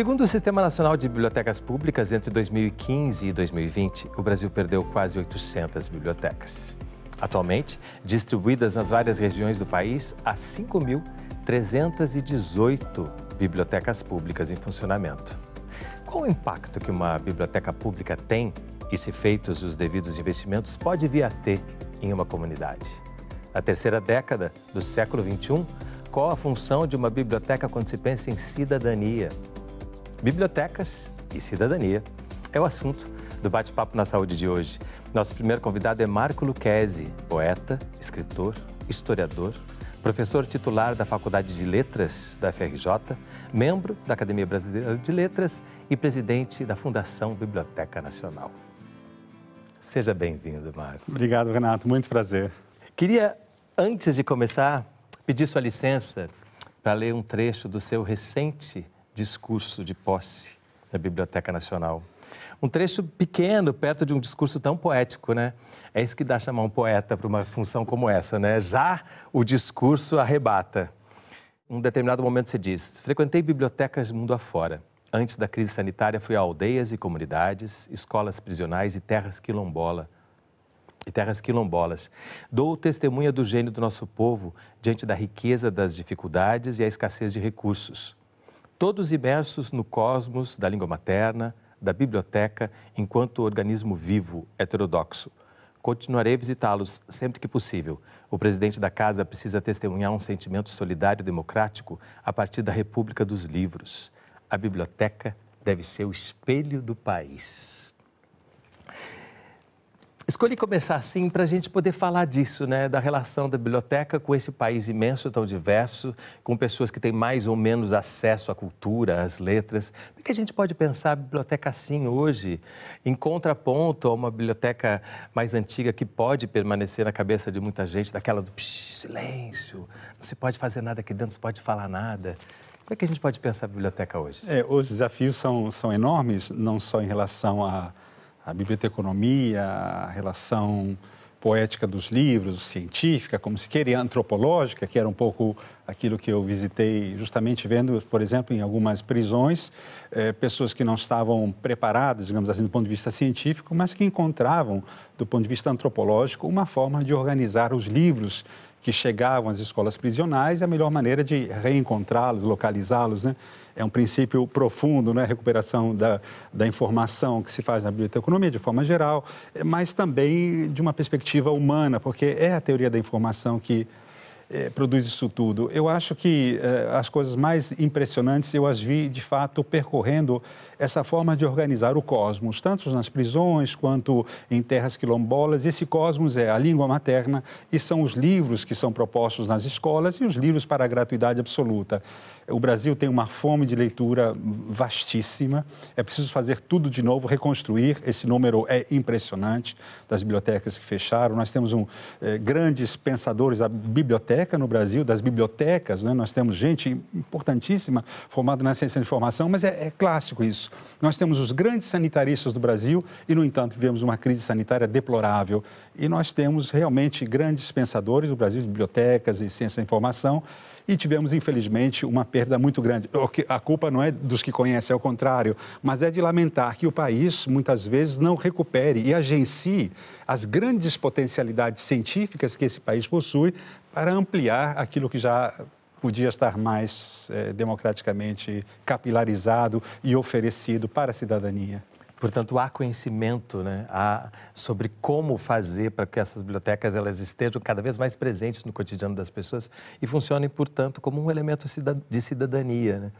Segundo o Sistema Nacional de Bibliotecas Públicas, entre 2015 e 2020, o Brasil perdeu quase 800 bibliotecas. Atualmente, distribuídas nas várias regiões do país, há 5.318 bibliotecas públicas em funcionamento. Qual o impacto que uma biblioteca pública tem e, se feitos os devidos investimentos, pode vir a ter em uma comunidade? Na terceira década do século XXI, qual a função de uma biblioteca quando se pensa em cidadania? bibliotecas e cidadania. É o assunto do Bate-Papo na Saúde de hoje. Nosso primeiro convidado é Marco Luquezzi, poeta, escritor, historiador, professor titular da Faculdade de Letras da FRJ, membro da Academia Brasileira de Letras e presidente da Fundação Biblioteca Nacional. Seja bem-vindo, Marco. Obrigado, Renato. Muito prazer. Queria, antes de começar, pedir sua licença para ler um trecho do seu recente discurso de posse da Biblioteca Nacional. Um trecho pequeno, perto de um discurso tão poético, né? É isso que dá chamar um poeta para uma função como essa, né? Já o discurso arrebata. Um determinado momento você diz: frequentei bibliotecas mundo afora. Antes da crise sanitária, fui a aldeias e comunidades, escolas prisionais e terras quilombola e terras quilombolas. Dou testemunha do gênio do nosso povo diante da riqueza das dificuldades e a escassez de recursos todos imersos no cosmos da língua materna, da biblioteca, enquanto organismo vivo, heterodoxo. Continuarei a visitá-los sempre que possível. O presidente da casa precisa testemunhar um sentimento solidário democrático a partir da República dos Livros. A biblioteca deve ser o espelho do país. Escolhi começar assim para a gente poder falar disso, né? Da relação da biblioteca com esse país imenso, tão diverso, com pessoas que têm mais ou menos acesso à cultura, às letras. Como é que a gente pode pensar a biblioteca assim hoje, em contraponto a uma biblioteca mais antiga que pode permanecer na cabeça de muita gente, daquela do silêncio, não se pode fazer nada aqui dentro, não se pode falar nada. Como é que a gente pode pensar a biblioteca hoje? É, os desafios são, são enormes, não só em relação a. À a biblioteconomia, a relação poética dos livros, científica, como se queria antropológica, que era um pouco aquilo que eu visitei, justamente vendo, por exemplo, em algumas prisões, eh, pessoas que não estavam preparadas, digamos assim, do ponto de vista científico, mas que encontravam, do ponto de vista antropológico, uma forma de organizar os livros que chegavam às escolas prisionais e a melhor maneira de reencontrá-los, localizá-los, né? é um princípio profundo, né? recuperação da, da informação que se faz na biblioteconomia de forma geral, mas também de uma perspectiva humana, porque é a teoria da informação que é, produz isso tudo. Eu acho que é, as coisas mais impressionantes eu as vi, de fato, percorrendo essa forma de organizar o cosmos, tanto nas prisões quanto em terras quilombolas. Esse cosmos é a língua materna e são os livros que são propostos nas escolas e os livros para a gratuidade absoluta. O Brasil tem uma fome de leitura vastíssima. É preciso fazer tudo de novo, reconstruir. Esse número é impressionante das bibliotecas que fecharam. Nós temos um, eh, grandes pensadores da biblioteca no Brasil, das bibliotecas. Né? Nós temos gente importantíssima formada na ciência da informação, mas é, é clássico isso. Nós temos os grandes sanitaristas do Brasil e, no entanto, vivemos uma crise sanitária deplorável. E nós temos realmente grandes pensadores do Brasil, de bibliotecas e ciência da informação, e tivemos, infelizmente, uma perda muito grande. A culpa não é dos que conhecem, é o contrário, mas é de lamentar que o país, muitas vezes, não recupere e agencie as grandes potencialidades científicas que esse país possui para ampliar aquilo que já podia estar mais eh, democraticamente capilarizado e oferecido para a cidadania. Portanto, há conhecimento né, há sobre como fazer para que essas bibliotecas elas estejam cada vez mais presentes no cotidiano das pessoas e funcionem, portanto, como um elemento de cidadania. Né?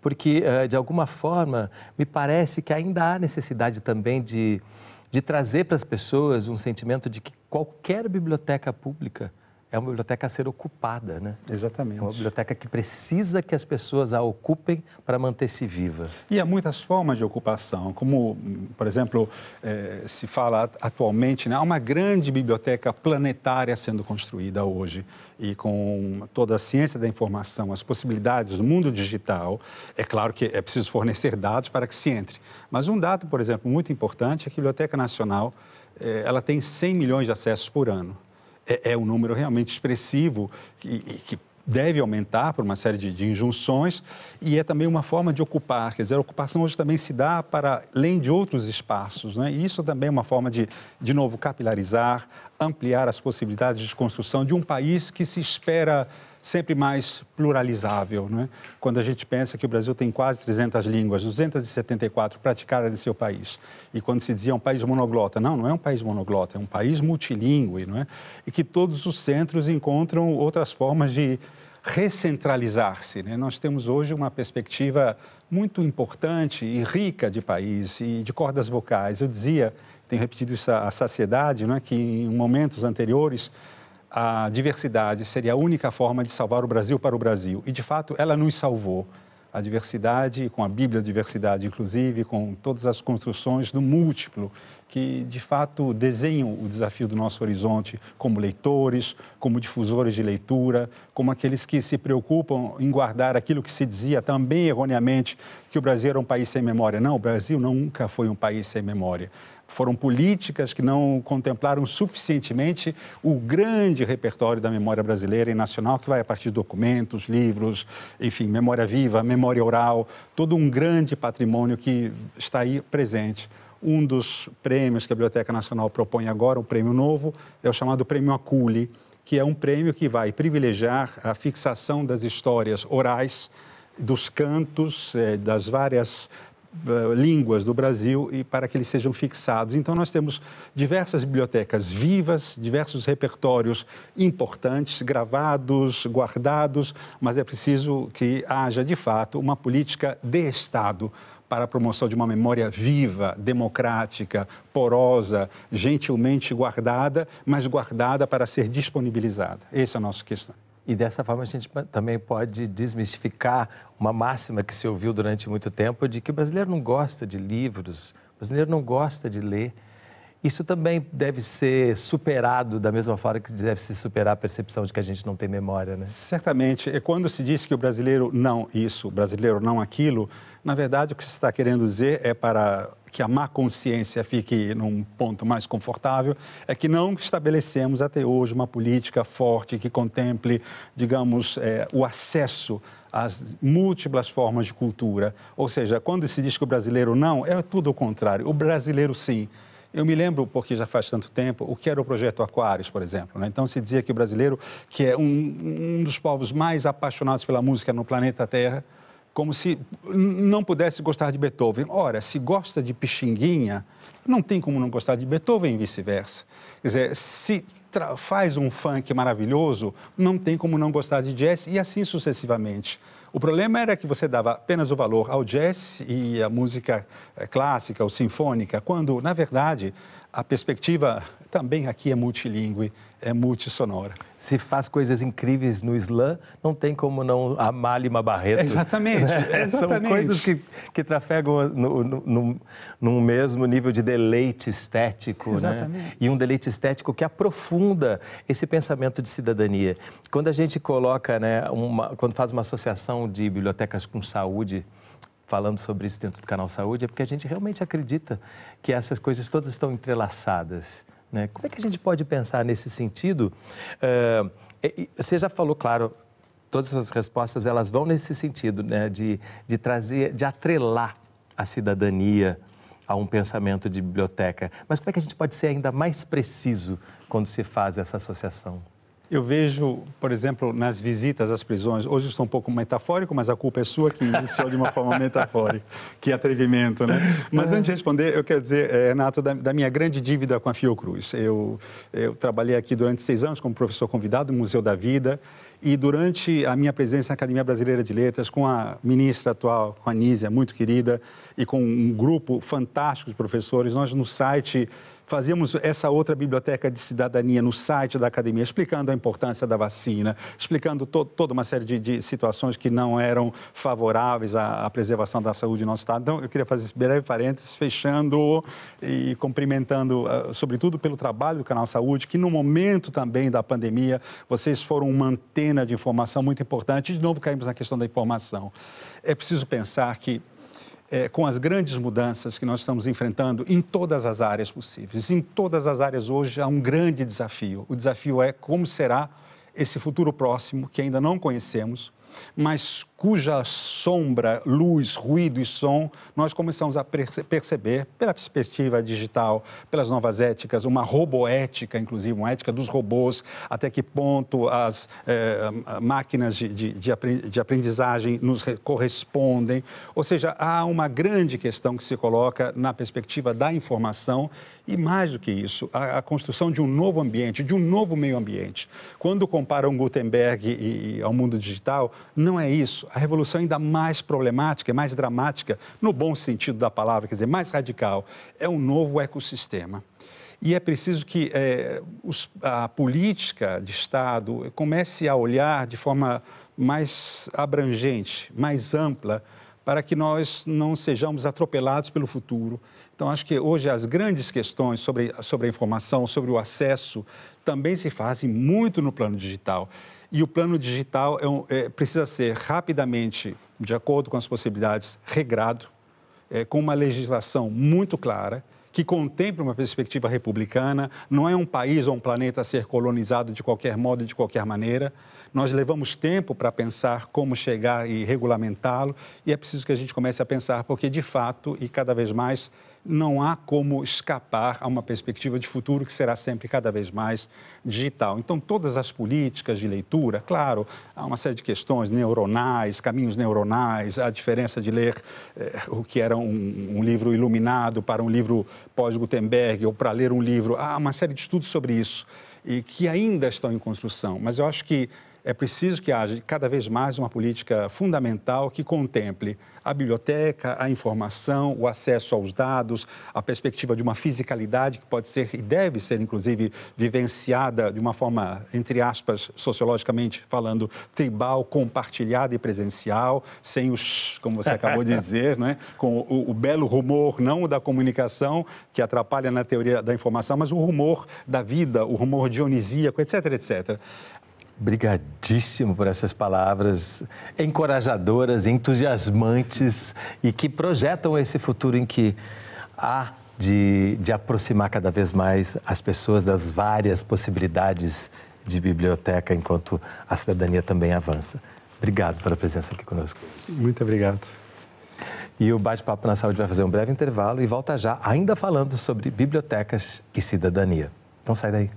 Porque, eh, de alguma forma, me parece que ainda há necessidade também de, de trazer para as pessoas um sentimento de que qualquer biblioteca pública é uma biblioteca a ser ocupada, né? Exatamente. É uma biblioteca que precisa que as pessoas a ocupem para manter-se viva. E há muitas formas de ocupação, como, por exemplo, eh, se fala atualmente, né? há uma grande biblioteca planetária sendo construída hoje e com toda a ciência da informação, as possibilidades do mundo digital, é claro que é preciso fornecer dados para que se entre. Mas um dado, por exemplo, muito importante é que a Biblioteca Nacional eh, ela tem 100 milhões de acessos por ano é, é um número realmente expressivo e, e que deve aumentar por uma série de, de, injunções e é também uma forma de ocupar, quer dizer, a ocupação hoje também se dá para além de outros espaços, né? E isso também é uma forma de, de novo, capilarizar, ampliar as possibilidades de construção de um país que se espera sempre mais pluralizável. Né? Quando a gente pensa que o Brasil tem quase 300 línguas, 274 praticadas em seu país, e quando se dizia é um país monoglota, não, não é um país monoglota, é um país multilingüe, não é? e que todos os centros encontram outras formas de recentralizar-se. Né? Nós temos hoje uma perspectiva muito importante e rica de país e de cordas vocais. Eu dizia, tenho repetido isso à saciedade, é, que em momentos anteriores a diversidade seria a única forma de salvar o Brasil para o Brasil. E, de fato, ela nos salvou. A diversidade, com a Bíblia diversidade, inclusive, com todas as construções do múltiplo, que, de fato, desenham o desafio do nosso horizonte como leitores, como difusores de leitura, como aqueles que se preocupam em guardar aquilo que se dizia também erroneamente, que o Brasil era um país sem memória. Não, o Brasil nunca foi um país sem memória. Foram políticas que não contemplaram suficientemente o grande repertório da memória brasileira e nacional, que vai a partir de documentos, livros, enfim, memória viva, memória oral, todo um grande patrimônio que está aí presente. Um dos prêmios que a Biblioteca Nacional propõe agora, um prêmio novo, é o chamado Prêmio Acule, que é um prêmio que vai privilegiar a fixação das histórias orais, dos cantos, eh, das várias eh, línguas do Brasil e para que eles sejam fixados. Então, nós temos diversas bibliotecas vivas, diversos repertórios importantes, gravados, guardados, mas é preciso que haja, de fato, uma política de Estado para a promoção de uma memória viva, democrática, porosa, gentilmente guardada, mas guardada para ser disponibilizada. Essa é a nossa questão. E dessa forma a gente também pode desmistificar uma máxima que se ouviu durante muito tempo de que o brasileiro não gosta de livros, o brasileiro não gosta de ler. Isso também deve ser superado da mesma forma que deve se superar a percepção de que a gente não tem memória, né? Certamente. É quando se diz que o brasileiro não isso, o brasileiro não aquilo, na verdade o que se está querendo dizer é para que a má consciência fique num ponto mais confortável, é que não estabelecemos até hoje uma política forte que contemple, digamos, é, o acesso às múltiplas formas de cultura. Ou seja, quando se diz que o brasileiro não, é tudo o contrário. O brasileiro sim. Eu me lembro, porque já faz tanto tempo, o que era o projeto Aquários, por exemplo. Né? Então se dizia que o brasileiro, que é um, um dos povos mais apaixonados pela música no planeta Terra, como se não pudesse gostar de Beethoven. Ora, se gosta de Pixinguinha, não tem como não gostar de Beethoven e vice-versa. Quer dizer, se faz um funk maravilhoso, não tem como não gostar de jazz e assim sucessivamente. O problema era que você dava apenas o valor ao jazz e à música eh, clássica ou sinfônica, quando, na verdade, a perspectiva também aqui é multilingüe, é multissonora. Se faz coisas incríveis no slam, não tem como não amar Lima Barreto. Exatamente. Né? exatamente. São coisas que, que trafegam no, no, no, mesmo nível de deleite estético. Né? Exatamente. Né? E um deleite estético que aprofunda esse pensamento de cidadania. Quando a gente coloca, né, uma, quando faz uma associação de bibliotecas com saúde, falando sobre isso dentro do canal Saúde, é porque a gente realmente acredita que essas coisas todas estão entrelaçadas. Né? Como é que a gente pode pensar nesse sentido? Uh, você já falou, claro, todas as suas respostas elas vão nesse sentido, né? de, de trazer, de atrelar a cidadania a um pensamento de biblioteca. Mas como é que a gente pode ser ainda mais preciso quando se faz essa associação? Eu vejo, por exemplo, nas visitas às prisões, hoje estou um pouco metafórico, mas a culpa é sua que iniciou de uma forma metafórica. Que é atrevimento, né? Mas antes de responder, eu quero dizer, eh, Renato, da, da minha grande dívida com a Fiocruz. Eu, eu trabalhei aqui durante seis anos como professor convidado no Museu da Vida e durante a minha presença na Academia Brasileira de Letras, com a ministra atual, com a Nízia, muito querida, e com um grupo fantástico de professores, nós no site Fazíamos essa outra biblioteca de cidadania no site da academia, explicando a importância da vacina, explicando to toda uma série de, de, situações que não eram favoráveis à, à preservação da saúde do nosso Estado. Então, eu queria fazer esse breve parênteses, fechando e cumprimentando, uh, sobretudo pelo trabalho do Canal Saúde, que no momento também da pandemia, vocês foram uma antena de informação muito importante. De novo, caímos na questão da informação. É preciso pensar que é, com as grandes mudanças que nós estamos enfrentando em todas as áreas possíveis. Em todas as áreas hoje há um grande desafio. O desafio é como será esse futuro próximo que ainda não conhecemos, mas cuja sombra, luz, ruído e som nós começamos a perce perceber pela perspectiva digital, pelas novas éticas, uma roboética, inclusive, uma ética dos robôs, até que ponto as eh, máquinas de, de, de aprendizagem nos correspondem. Ou seja, há uma grande questão que se coloca na perspectiva da informação e, mais do que isso, a, a construção de um novo ambiente, de um novo meio ambiente. Quando comparam Gutenberg e, e ao mundo digital, não é isso. A revolução é ainda mais problemática, é mais dramática, no bom sentido da palavra, quer dizer, mais radical. É um novo ecossistema. E é preciso que é, os, a política de Estado comece a olhar de forma mais abrangente, mais ampla, para que nós não sejamos atropelados pelo futuro. Então, acho que hoje as grandes questões sobre, sobre a informação, sobre o acesso, também se fazem muito no plano digital. E o plano digital é um, é, precisa ser rapidamente, de acordo com as possibilidades, regrado, é, com uma legislação muito clara, que contemple uma perspectiva republicana, não é um país ou um planeta a ser colonizado de qualquer modo e de qualquer maneira. Nós levamos tempo para pensar como chegar e regulamentá-lo, e é preciso que a gente comece a pensar, porque de fato e cada vez mais não há como escapar a uma perspectiva de futuro que será sempre cada vez mais digital. Então, todas as políticas de leitura, claro, há uma série de questões neuronais, caminhos neuronais, a diferença de ler eh, o que era um, um, livro iluminado para um livro pós-Gutenberg ou para ler um livro, há uma série de estudos sobre isso e que ainda estão em construção, mas eu acho que é preciso que haja cada vez mais uma política fundamental que contemple a biblioteca, a informação, o acesso aos dados, a perspectiva de uma fisicalidade que pode ser e deve ser, inclusive, vivenciada de uma forma, entre aspas, sociologicamente falando, tribal, compartilhada e presencial, sem os, como você acabou de dizer, né? com o, o belo rumor, não o da comunicação, que atrapalha na teoria da informação, mas o rumor da vida, o rumor dionisíaco, etc, etc. Obrigadíssimo por essas palavras encorajadoras, entusiasmantes e que projetam esse futuro em que há de, de aproximar cada vez mais as pessoas das várias possibilidades de biblioteca, enquanto a cidadania também avança. Obrigado pela presença aqui conosco. Muito obrigado. E o Bate-Papo na Saúde vai fazer um breve intervalo e volta já, ainda falando sobre bibliotecas e cidadania. Então sai daí.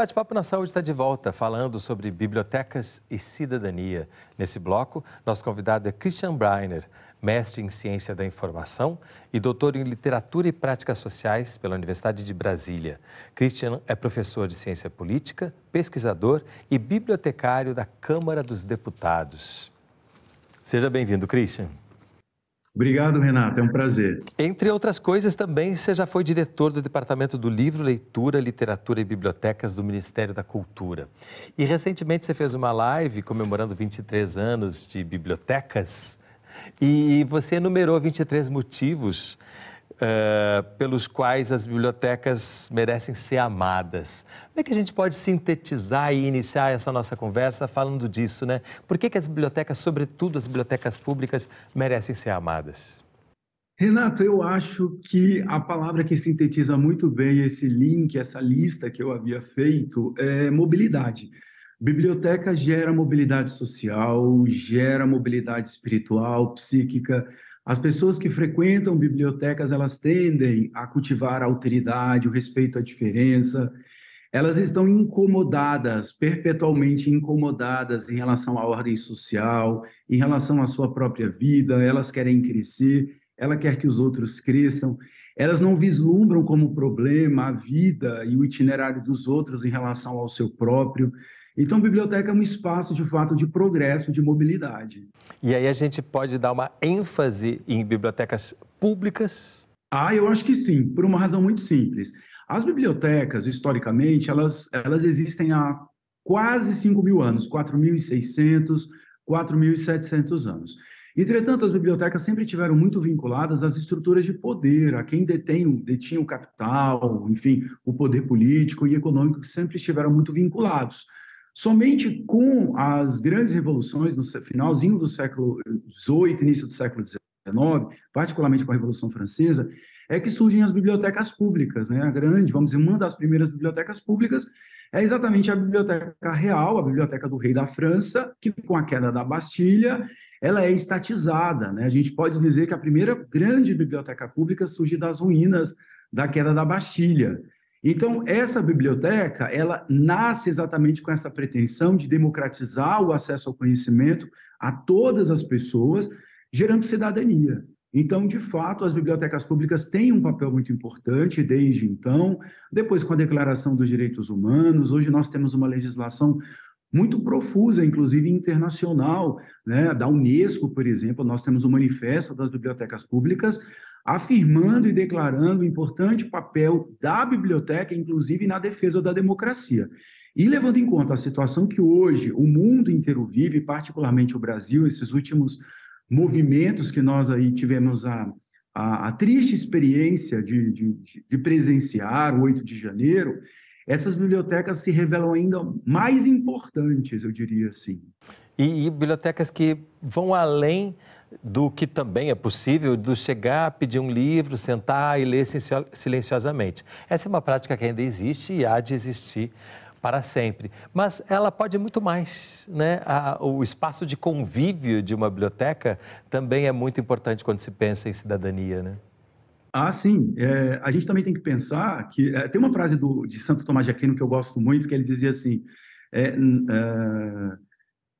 Bate-Papo na Saúde está de volta, falando sobre bibliotecas e cidadania. Nesse bloco, nosso convidado é Christian Breiner, mestre em Ciência da Informação e doutor em Literatura e Práticas Sociais pela Universidade de Brasília. Christian é professor de Ciência Política, pesquisador e bibliotecário da Câmara dos Deputados. Seja bem-vindo, Christian. Obrigado, Renato, é um prazer. Entre outras coisas, também você já foi diretor do Departamento do Livro, Leitura, Literatura e Bibliotecas do Ministério da Cultura. E recentemente você fez uma live comemorando 23 anos de bibliotecas e você enumerou 23 motivos uh, pelos quais as bibliotecas merecem ser amadas. Como é que a gente pode sintetizar e iniciar essa nossa conversa falando disso, né? Por que, que as bibliotecas, sobretudo as bibliotecas públicas, merecem ser amadas? Renato, eu acho que a palavra que sintetiza muito bem esse link, essa lista que eu havia feito, é mobilidade. Biblioteca gera mobilidade social, gera mobilidade espiritual, psíquica, as pessoas que frequentam bibliotecas, elas tendem a cultivar a alteridade, o respeito à diferença. Elas estão incomodadas, perpetualmente incomodadas em relação à ordem social, em relação à sua própria vida, elas querem crescer, ela quer que os outros cresçam. Elas não vislumbram como problema a vida e o itinerário dos outros em relação ao seu próprio. Então, biblioteca é um espaço, de fato, de progresso, de mobilidade. E aí a gente pode dar uma ênfase em bibliotecas públicas? Ah, eu acho que sim, por uma razão muito simples. As bibliotecas, historicamente, elas, elas existem há quase 5 mil anos, 4.600, 4.700 anos. Entretanto, as bibliotecas sempre tiveram muito vinculadas às estruturas de poder, a quem detém, detinha o capital, enfim, o poder político e econômico, que sempre estiveram muito vinculados. Somente com as grandes revoluções no finalzinho do século XVIII, início do século XIX, particularmente com a Revolução Francesa, é que surgem as bibliotecas públicas, né? A grande, vamos dizer, uma das primeiras bibliotecas públicas é exatamente a Biblioteca Real, a Biblioteca do Rei da França, que com a queda da Bastilha, ela é estatizada, né? A gente pode dizer que a primeira grande biblioteca pública surge das ruínas da queda da Bastilha. Então, essa biblioteca, ela nasce exatamente com essa pretensão de democratizar o acesso ao conhecimento a todas as pessoas, gerando cidadania. Então, de fato, as bibliotecas públicas têm um papel muito importante desde então, depois com a Declaração dos Direitos Humanos, hoje nós temos uma legislação muito profusa, inclusive internacional, né? da Unesco, por exemplo, nós temos o Manifesto das Bibliotecas Públicas, afirmando e declarando o importante papel da biblioteca, inclusive na defesa da democracia. E levando em conta a situação que hoje o mundo inteiro vive, particularmente o Brasil, esses últimos movimentos que nós aí tivemos a, a, a triste experiência de, de, de presenciar, o 8 de janeiro, essas bibliotecas se revelam ainda mais importantes, eu diria assim. E, e bibliotecas que vão além do que também é possível de chegar, pedir um livro, sentar e ler silenciosamente. Essa é uma prática que ainda existe e há de existir para sempre, mas ela pode muito mais, né? o espaço de convívio de uma biblioteca também é muito importante quando se pensa em cidadania, né? Ah, sim. É, a gente também tem que pensar que é, tem uma frase do, de Santo Tomás de Aquino que eu gosto muito que ele dizia assim: é, uh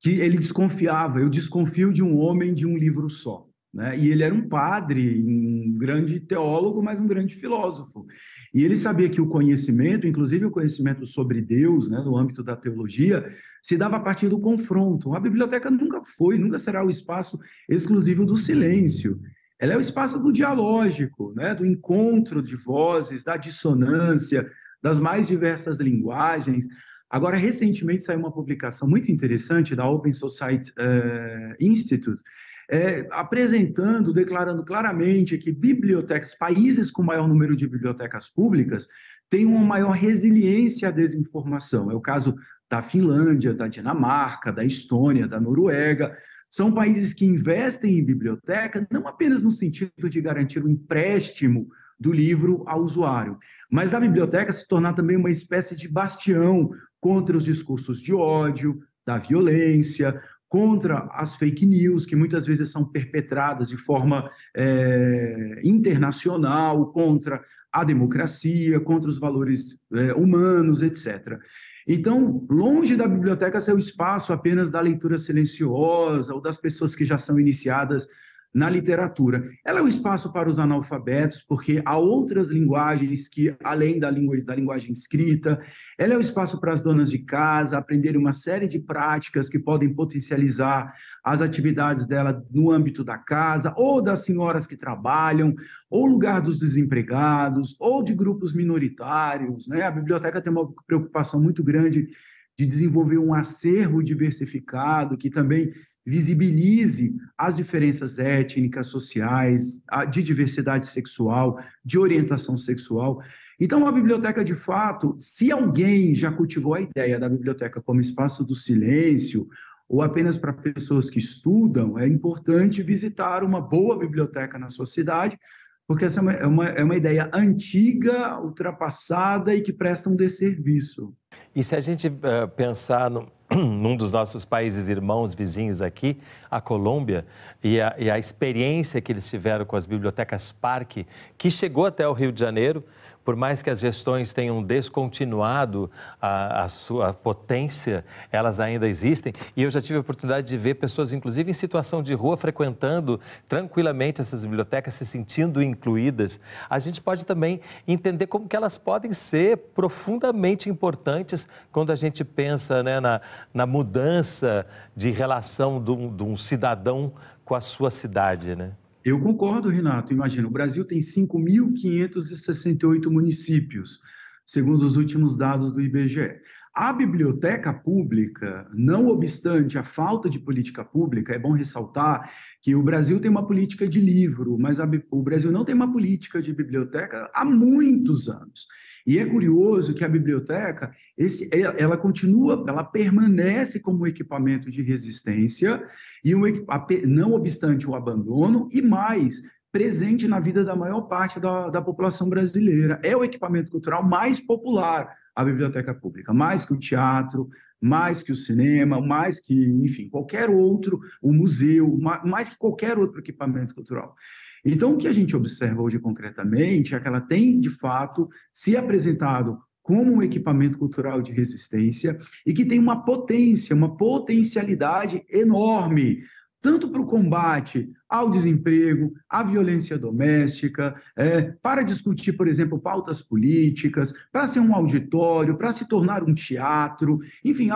que ele desconfiava, eu desconfio de um homem de um livro só. Né? E ele era um padre, um grande teólogo, mas um grande filósofo. E ele sabia que o conhecimento, inclusive o conhecimento sobre Deus, né, no âmbito da teologia, se dava a partir do confronto. A biblioteca nunca foi, nunca será o espaço exclusivo do silêncio. Ela é o espaço do dialógico, né, do encontro de vozes, da dissonância, das mais diversas linguagens. Agora, recentemente saiu uma publicação muito interessante da Open Society uh, Institute, é, apresentando, declarando claramente que bibliotecas, países com maior número de bibliotecas públicas, têm uma maior resiliência à desinformação. É o caso da Finlândia, da Dinamarca, da Estônia, da Noruega. São países que investem em biblioteca não apenas no sentido de garantir o empréstimo do livro ao usuário, mas da biblioteca se tornar também uma espécie de bastião contra os discursos de ódio, da violência, contra as fake news, que muitas vezes são perpetradas de forma é, internacional, contra a democracia, contra os valores é, humanos, etc. Então, longe da biblioteca ser o espaço apenas da leitura silenciosa ou das pessoas que já são iniciadas na literatura. Ela é um espaço para os analfabetos, porque há outras linguagens que, além da, língua, da linguagem escrita, ela é um espaço para as donas de casa aprenderem uma série de práticas que podem potencializar as atividades dela no âmbito da casa, ou das senhoras que trabalham, ou lugar dos desempregados, ou de grupos minoritários. Né? A biblioteca tem uma preocupação muito grande de desenvolver um acervo diversificado que também visibilize as diferenças étnicas, sociais, de diversidade sexual, de orientação sexual. Então, a biblioteca, de fato, se alguém já cultivou a ideia da biblioteca como espaço do silêncio, ou apenas para pessoas que estudam, é importante visitar uma boa biblioteca na sua cidade, porque essa é uma, é uma é ideia antiga, ultrapassada e que presta um desserviço. E se a gente uh, pensar no, num dos nossos países irmãos, vizinhos aqui, a Colômbia, e a, e a experiência que eles tiveram com as bibliotecas Parque, que chegou até o Rio de Janeiro, por mais que as gestões tenham descontinuado a, a sua potência, elas ainda existem. E eu já tive a oportunidade de ver pessoas, inclusive em situação de rua, frequentando tranquilamente essas bibliotecas, se sentindo incluídas. A gente pode também entender como que elas podem ser profundamente importantes quando a gente pensa né, na, na mudança de relação de um, de um cidadão com a sua cidade, né? Eu concordo, Renato. Imagina, o Brasil tem 5.568 municípios, segundo os últimos dados do IBGE. A biblioteca pública, não obstante a falta de política pública, é bom ressaltar que o Brasil tem uma política de livro, mas a, o Brasil não tem uma política de biblioteca há muitos anos. E é curioso que a biblioteca, esse, é, ela continua, ela permanece como um equipamento de resistência, e um, não obstante o abandono, e mais, presente na vida da maior parte da, da, população brasileira. É o equipamento cultural mais popular, a biblioteca pública, mais que o teatro, mais que o cinema, mais que, enfim, qualquer outro, o museu, mais que qualquer outro equipamento cultural. Então, o que a gente observa hoje concretamente é que ela tem, de fato, se apresentado como um equipamento cultural de resistência e que tem uma potência, uma potencialidade enorme, tanto para o combate ao desemprego, à violência doméstica, é, para discutir, por exemplo, pautas políticas, para ser um auditório, para se tornar um teatro, enfim,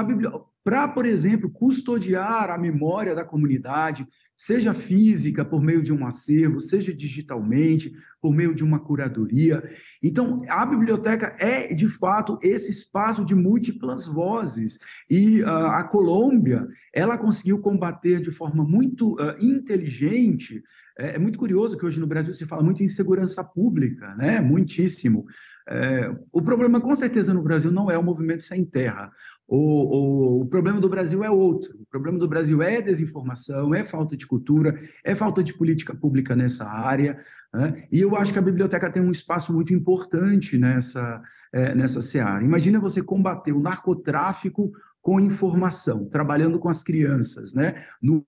para, por exemplo, custodiar a memória da comunidade, seja física, por meio de um acervo, seja digitalmente, por meio de uma curadoria. Então, a biblioteca é, de fato, esse espaço de múltiplas vozes. E uh, a Colômbia, ela conseguiu combater de forma muito uh, inteligente seguinte: é, é, muito curioso que hoje no Brasil se fala muito em segurança pública, né? Muitíssimo. É, o problema, com certeza, no Brasil não é o movimento sem terra. O, o, o problema do Brasil é outro. O problema do Brasil é desinformação, é falta de cultura, é falta de política pública nessa área. Né? E eu acho que a biblioteca tem um espaço muito importante nessa, é, nessa seara. Imagina você combater o narcotráfico com informação, trabalhando com as crianças, né? No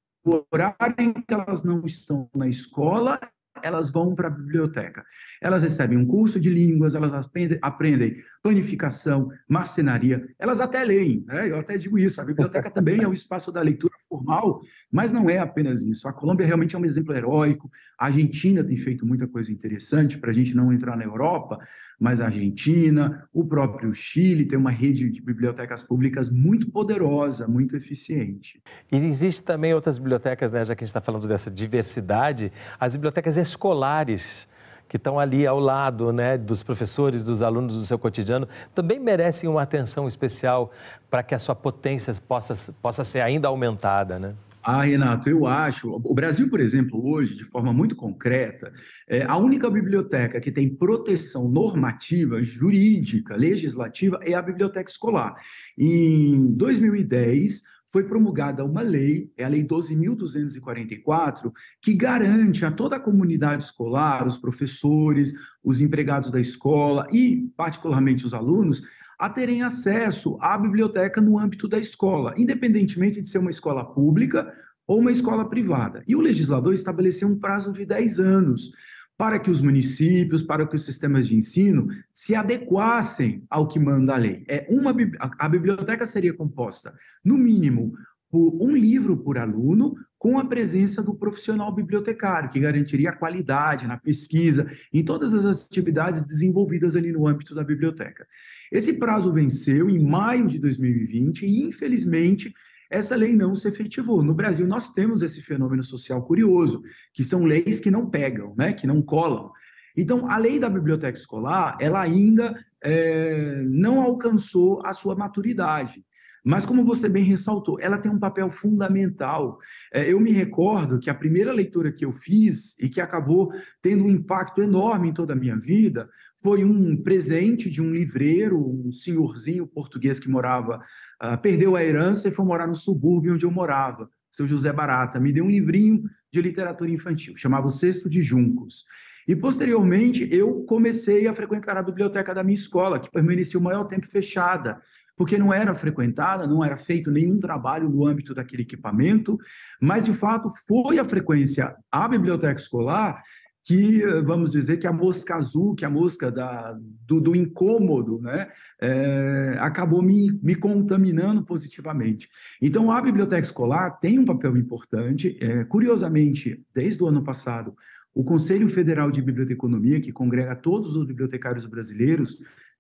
horário em que elas não estão na escola elas vão para a biblioteca. Elas recebem um curso de línguas, elas aprendem, planificação, panificação, marcenaria, elas até leem, né? eu até digo isso, a biblioteca também é um espaço da leitura formal, mas não é apenas isso. A Colômbia realmente é um exemplo heróico, a Argentina tem feito muita coisa interessante para a gente não entrar na Europa, mas a Argentina, o próprio Chile tem uma rede de bibliotecas públicas muito poderosa, muito eficiente. E existem também outras bibliotecas, né? já que a gente está falando dessa diversidade, as bibliotecas escolares que estão ali ao lado né, dos professores, dos alunos do seu cotidiano, também merecem uma atenção especial para que a sua potência possa, possa ser ainda aumentada, né? Ah, Renato, eu acho. O Brasil, por exemplo, hoje, de forma muito concreta, é a única biblioteca que tem proteção normativa, jurídica, legislativa, é a biblioteca escolar. Em 2010, foi promulgada uma lei, é a Lei 12.244, que garante a toda a comunidade escolar, os professores, os empregados da escola e, particularmente, os alunos, a terem acesso à biblioteca no âmbito da escola, independentemente de ser uma escola pública ou uma escola privada. E o legislador estabeleceu um prazo de 10 anos para que os municípios, para que os sistemas de ensino se adequassem ao que manda a lei. É uma, a biblioteca seria composta, no mínimo, por um livro por aluno, com a presença do profissional bibliotecário, que garantiria a qualidade na pesquisa, em todas as atividades desenvolvidas ali no âmbito da biblioteca. Esse prazo venceu em maio de 2020 e, infelizmente, essa lei não se efetivou. No Brasil, nós temos esse fenômeno social curioso, que são leis que não pegam, né, que não colam. Então, a lei da biblioteca escolar, ela ainda é, não alcançou a sua maturidade. Mas, como você bem ressaltou, ela tem um papel fundamental. É, eu me recordo que a primeira leitura que eu fiz e que acabou tendo um impacto enorme em toda a minha vida foi um presente de um livreiro, um senhorzinho português que morava, uh, perdeu a herança e foi morar no subúrbio onde eu morava, seu José Barata. Me deu um livrinho de literatura infantil, chamava O Sexto de Juncos. E posteriormente eu comecei a frequentar a biblioteca da minha escola, que permaneceu o maior tempo fechada, porque não era frequentada, não era feito nenhum trabalho no âmbito daquele equipamento, mas de fato foi a frequência à biblioteca escolar que, vamos dizer, que a mosca azul, que a mosca da, do, do incômodo, né, é, acabou me, me contaminando positivamente. Então, a biblioteca escolar tem um papel importante. É, curiosamente, desde o ano passado, o Conselho Federal de Biblioteconomia, que congrega todos os bibliotecários brasileiros,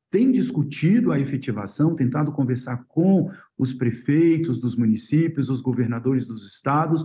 tem discutido a efetivação, tentado conversar com os prefeitos dos municípios, os governadores dos estados,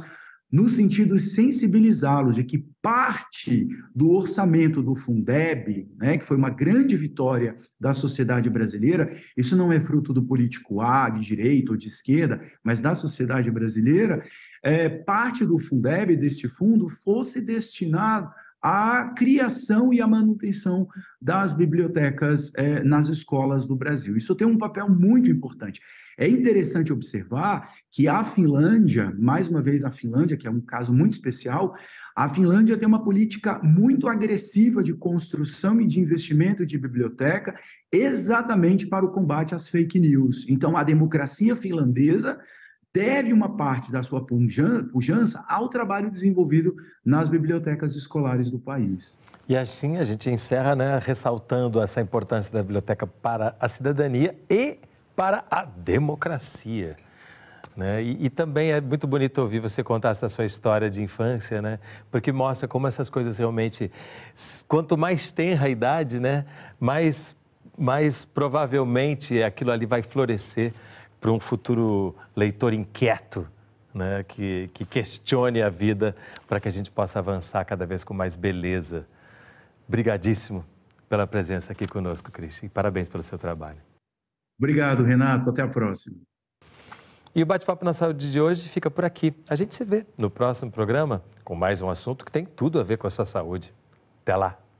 no sentido de sensibilizá-los de que parte do orçamento do Fundeb, né, que foi uma grande vitória da sociedade brasileira, isso não é fruto do político A, de direita ou de esquerda, mas da sociedade brasileira, é, parte do Fundeb, deste fundo, fosse destinado a criação e a manutenção das bibliotecas é, nas escolas do Brasil. Isso tem um papel muito importante. É interessante observar que a Finlândia, mais uma vez a Finlândia, que é um caso muito especial, a Finlândia tem uma política muito agressiva de construção e de investimento de biblioteca, exatamente para o combate às fake news. Então, a democracia finlandesa deve uma parte da sua pujança ao trabalho desenvolvido nas bibliotecas escolares do país. E assim a gente encerra, né, ressaltando essa importância da biblioteca para a cidadania e para a democracia. Né? E, e, também é muito bonito ouvir você contar essa sua história de infância, né? porque mostra como essas coisas realmente, quanto mais tenra a idade, né? mais, mais provavelmente aquilo ali vai florescer para um futuro leitor inquieto, né? que, que questione a vida para que a gente possa avançar cada vez com mais beleza. Obrigadíssimo pela presença aqui conosco, Cris, e parabéns pelo seu trabalho. Obrigado, Renato. Até a próxima. E o Bate-Papo na Saúde de hoje fica por aqui. A gente se vê no próximo programa com mais um assunto que tem tudo a ver com a sua saúde. Até lá!